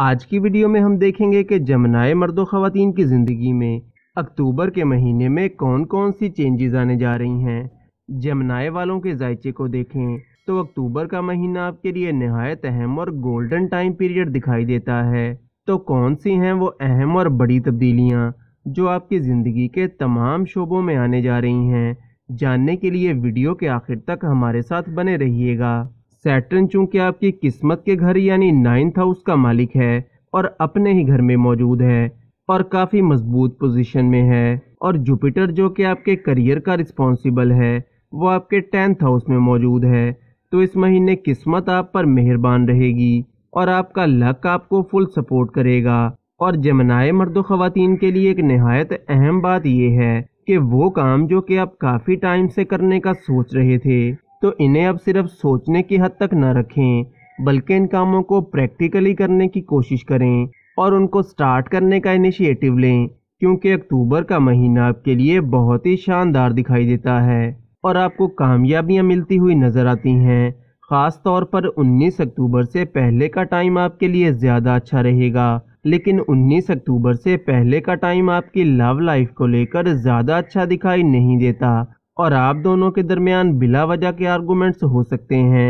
आज की वीडियो में हम देखेंगे कि जमनाए मर्द ख़वान की ज़िंदगी में अक्टूबर के महीने में कौन कौन सी चेंजेस आने जा रही हैं जमनाए वालों के जायचे को देखें तो अक्टूबर का महीना आपके लिए नहायत अहम और गोल्डन टाइम पीरियड दिखाई देता है तो कौन सी हैं वो अहम और बड़ी तब्दीलियाँ जो आपकी ज़िंदगी के तमाम शोबों में आने जा रही हैं जानने के लिए वीडियो के आखिर तक हमारे साथ बने रहिएगा सैटर्न चूंकि आपकी किस्मत के घर यानी नाइन्थ हाउस का मालिक है और अपने ही घर में मौजूद है और काफ़ी मजबूत पोजीशन में है और जुपिटर जो कि आपके करियर का रिस्पॉन्सिबल है वो आपके टेंथ हाउस में मौजूद है तो इस महीने किस्मत आप पर मेहरबान रहेगी और आपका लक आपको फुल सपोर्ट करेगा और जमनाए मर्द ख़वान के लिए एक नहायत अहम बात यह है कि वो काम जो कि आप काफ़ी टाइम से करने का सोच रहे थे तो इन्हें अब सिर्फ सोचने की हद तक न रखें बल्कि इन कामों को प्रैक्टिकली करने की कोशिश करें और उनको स्टार्ट करने का इनिशिएटिव लें क्योंकि अक्टूबर का महीना आपके लिए बहुत ही शानदार दिखाई देता है और आपको कामयाबियां मिलती हुई नज़र आती हैं ख़ास तौर पर 19 अक्टूबर से पहले का टाइम आपके लिए ज़्यादा अच्छा रहेगा लेकिन 19 अक्टूबर से पहले का टाइम आपकी लव लाइफ को लेकर ज़्यादा अच्छा दिखाई नहीं देता और आप दोनों के दरमियान बिला वजह के आर्गूमेंट्स हो सकते हैं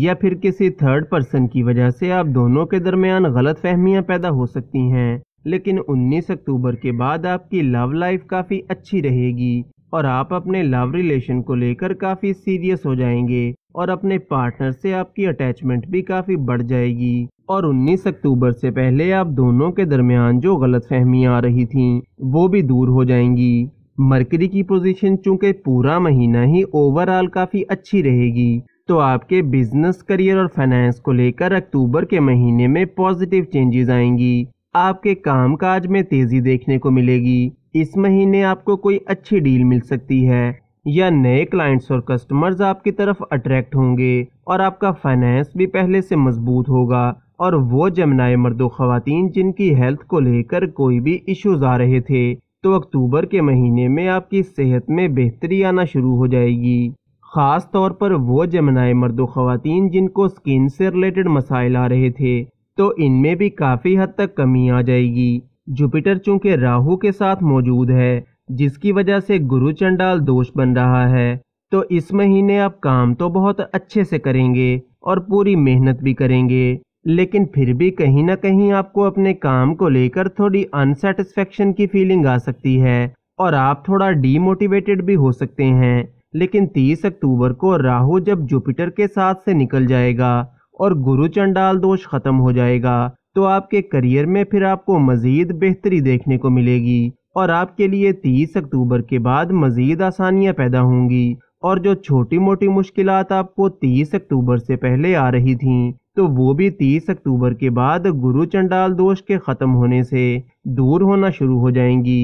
या फिर किसी थर्ड पर्सन की वजह से आप दोनों के दरमियान गलत फहमियाँ पैदा हो सकती हैं लेकिन 19 अक्टूबर के बाद आपकी लव लाइफ काफ़ी अच्छी रहेगी और आप अपने लव रिलेशन को लेकर काफ़ी सीरियस हो जाएंगे और अपने पार्टनर से आपकी अटैचमेंट भी काफ़ी बढ़ जाएगी और 19 अक्टूबर से पहले आप दोनों के दरमियान जो गलत फहमियाँ आ रही थीं वो भी दूर हो जाएंगी मरकरी की पोजीशन चूंकि पूरा महीना ही ओवरऑल काफ़ी अच्छी रहेगी तो आपके बिजनेस करियर और फाइनेंस को लेकर अक्टूबर के महीने में पॉजिटिव चेंजेस आएंगी आपके काम काज में तेजी देखने को मिलेगी इस महीने आपको कोई अच्छी डील मिल सकती है या नए क्लाइंट्स और कस्टमर्स आपकी तरफ अट्रैक्ट होंगे और आपका फाइनेंस भी पहले से मजबूत होगा और वो जमनाए मर्दो खातन जिनकी हेल्थ को लेकर कोई भी इश्यूज आ रहे थे तो अक्टूबर के महीने में आपकी सेहत में बेहतरी आना शुरू हो जाएगी ख़ास तौर पर वो जमनाए मर्द ख़वान जिनको स्किन से रिलेटेड मसाइल आ रहे थे तो इनमें भी काफ़ी हद तक कमी आ जाएगी जुपिटर चूंकि राहु के साथ मौजूद है जिसकी वजह से गुरु चंडाल दोष बन रहा है तो इस महीने आप काम तो बहुत अच्छे से करेंगे और पूरी मेहनत भी करेंगे लेकिन फिर भी कहीं ना कहीं आपको अपने काम को लेकर थोड़ी अनसेटिस्फेक्शन की फीलिंग आ सकती है और आप थोड़ा डीमोटिवेटेड भी हो सकते हैं लेकिन 30 अक्टूबर को राहु जब जुपिटर के साथ से निकल जाएगा और गुरु चंडाल दोष खत्म हो जाएगा तो आपके करियर में फिर आपको मजीद बेहतरी देखने को मिलेगी और आपके लिए 30 अक्टूबर के बाद मजीद आसानियां पैदा होंगी और जो छोटी मोटी मुश्किलात आपको 30 अक्टूबर से पहले आ रही थीं तो वो भी 30 अक्टूबर के बाद गुरु चंडाल दोष के ख़त्म होने से दूर होना शुरू हो जाएंगी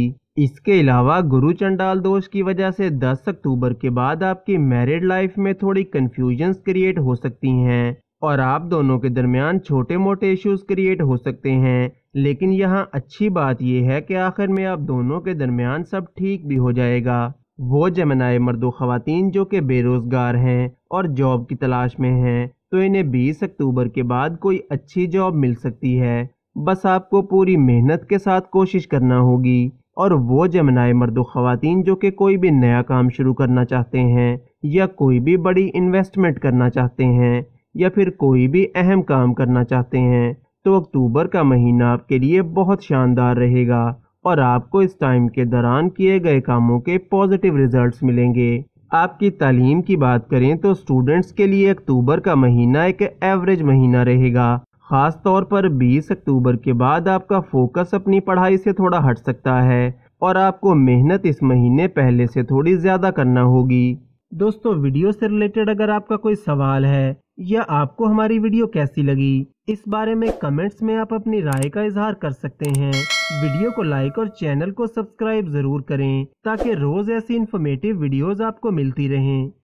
इसके अलावा गुरु चंडाल दोष की वजह से 10 अक्टूबर के बाद आपकी मैरिड लाइफ में थोड़ी कन्फ्यूजन्स क्रिएट हो सकती हैं और आप दोनों के दरमियान छोटे मोटे इश्यूज क्रिएट हो सकते हैं लेकिन यहाँ अच्छी बात यह है कि आखिर में आप दोनों के दरमियान सब ठीक भी हो जाएगा वो जमनाए मर्दो ख़वातीन जो कि बेरोज़गार हैं और जॉब की तलाश में हैं तो इन्हें 20 अक्टूबर के बाद कोई अच्छी जॉब मिल सकती है बस आपको पूरी मेहनत के साथ कोशिश करना होगी और वो जमनाए मर्द खातन जो कि कोई भी नया काम शुरू करना चाहते हैं या कोई भी बड़ी इन्वेस्टमेंट करना चाहते हैं या फिर कोई भी अहम काम करना चाहते हैं तो अक्टूबर का महीना आपके लिए बहुत शानदार रहेगा और आपको इस टाइम के दौरान किए गए कामों के पॉजिटिव रिजल्ट्स मिलेंगे आपकी तालीम की बात करें तो स्टूडेंट्स के लिए अक्टूबर का महीना एक एवरेज महीना रहेगा ख़ास तौर पर 20 अक्टूबर के बाद आपका फोकस अपनी पढ़ाई से थोड़ा हट सकता है और आपको मेहनत इस महीने पहले से थोड़ी ज़्यादा करना होगी दोस्तों वीडियो से रिलेटेड अगर आपका कोई सवाल है या आपको हमारी वीडियो कैसी लगी इस बारे में कमेंट्स में आप अपनी राय का इजहार कर सकते हैं वीडियो को लाइक और चैनल को सब्सक्राइब जरूर करें ताकि रोज ऐसी इन्फॉर्मेटिव वीडियोस आपको मिलती रहें